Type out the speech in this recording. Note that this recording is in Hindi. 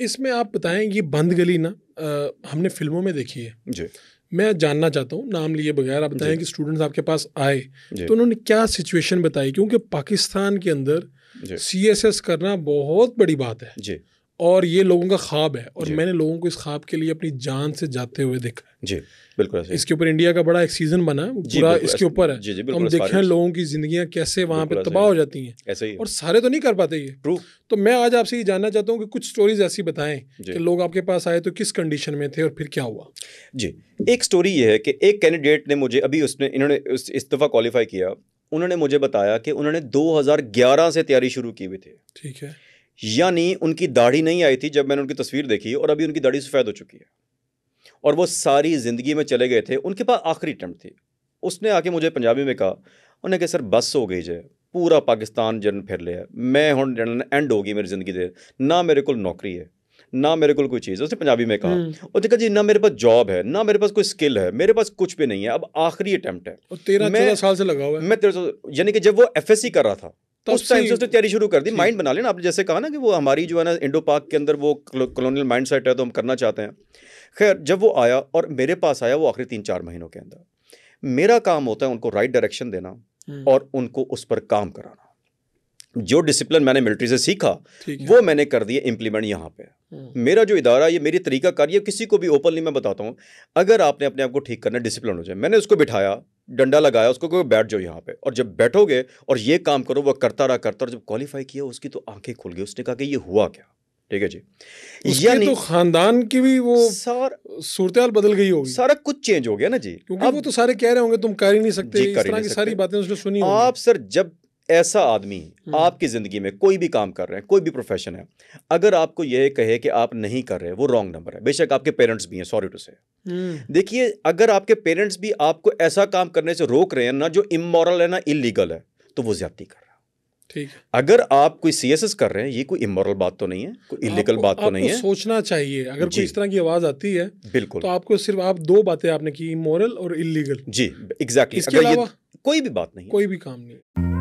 इसमें आप बताएं ये बंद गली ना आ, हमने फिल्मों में देखी है जी मैं जानना चाहता हूँ नाम लिए बगैर आप बताएं कि स्टूडेंट्स आपके पास आए तो उन्होंने क्या सिचुएशन बताई क्योंकि पाकिस्तान के अंदर सी एस एस करना बहुत बड़ी बात है और ये लोगों का ख्वाब है और मैंने लोगों को इस ख्वाब के लिए अपनी जान से जाते हुए देखा है जी बिल्कुल ऐसे इसके ऊपर इंडिया का बड़ा एक सीजन बना पूरा इसके ऊपर है जी, जी, हम देखे हैं लोगों की जिंदगियां कैसे वहां पे तबाह हो जाती हैं ऐसे ही और सारे तो नहीं कर पाते ये तो मैं आज आपसे ये जानना चाहता हूँ कि कुछ स्टोरीज ऐसी बताएं कि लोग आपके पास आए तो किस कंडीशन में थे और फिर क्या हुआ जी एक स्टोरी ये है कि एक कैंडिडेट ने मुझे अभी उसने इन्होंने इस्तीफा क्वालिफाई किया उन्होंने मुझे बताया कि उन्होंने दो से तैयारी शुरू की हुई थी ठीक है यानी उनकी दाढ़ी नहीं आई थी जब मैंने उनकी तस्वीर देखी और अभी उनकी दाढ़ी सफ़ेद हो चुकी है और वो सारी ज़िंदगी में चले गए थे उनके पास आखिरी अटैम्प्ट थी उसने आके मुझे पंजाबी में कहा उन्हें कहा सर बस हो गई जे पूरा पाकिस्तान जन फिर लिया मैं हूँ एंड होगी मेरी ज़िंदगी देर ना मेरे को नौकरी है ना मेरे को कोई चीज़ है उसने पंजाबी में कहा हम्म। और देखा जी ना मेरे पास जॉब है ना मेरे पास कोई स्किल है मेरे पास कुछ भी नहीं है अब आखिरी अटैम्प्ट है तेरह साल से लगा हुआ है मैं तेरह यानी कि जब वो एफ कर रहा था तो उस टाइम से उसने तैयारी शुरू कर दी माइंड बना लेना आपने जैसे कहा ना कि वो हमारी जो है ना इंडो पाक के अंदर वो कॉलोनियल माइंड सेट है तो हम करना चाहते हैं खैर जब वो आया और मेरे पास आया वो आखिरी तीन चार महीनों के अंदर मेरा काम होता है उनको राइट डायरेक्शन देना हम्म। और उनको उस पर काम कराना जो डिसिप्लिन मैंने मिलिट्री से सीखा वो मैंने कर दिया इम्प्लीमेंट यहाँ पे हम्म। मेरा जो इदारा ये मेरी तरीका कार्य किसी को भी ओपनली मैं बताता हूँ अगर आपने अपने आप को ठीक करना डिसिप्लिन हो जाए मैंने उसको बिठाया डंडा लगाया उसको कोई बैठ जाओ यहाँ पे और जब बैठोगे और ये काम करो वह करता रहा करता और जब क्वालिफाई किया उसकी तो आंखें खुल गई उसने कहा कि ये हुआ क्या ठीक है जी यानी तो खानदान की भी वो सार सूरत बदल गई होगी सारा कुछ चेंज हो गया ना जी क्योंकि अब, वो तो सारे कह रहे होंगे तुम कर ही नहीं सकते इस तरह की सारी बातें उसने सुनी आप सर जब ऐसा आदमी हम्म। आपकी ज़िंदगी में कोई भी काम कर रहे हैं कोई भी प्रोफेशन है अगर आपको यह कहे कि आप नहीं कर रहे वो रॉन्ग नंबर है बेशक आपके पेरेंट्स भी हैं सॉरी टू से देखिए अगर आपके पेरेंट्स भी आपको ऐसा काम करने से रोक रहे हैं ना जो इमोरल है ना इलीगल है तो वो ज्यादा कर रहा है ठीक अगर आप कोई सी कर रहे हैं ये कोई इमोरल बात तो नहीं है कोई इलीगल बात तो नहीं है सोचना चाहिए अगर कोई इस तरह की आवाज आती है बिल्कुल तो आपको सिर्फ आप दो बातें आपने की इमोरल और इलीगल जी एग्जैक्टली कोई भी बात नहीं कोई भी काम नहीं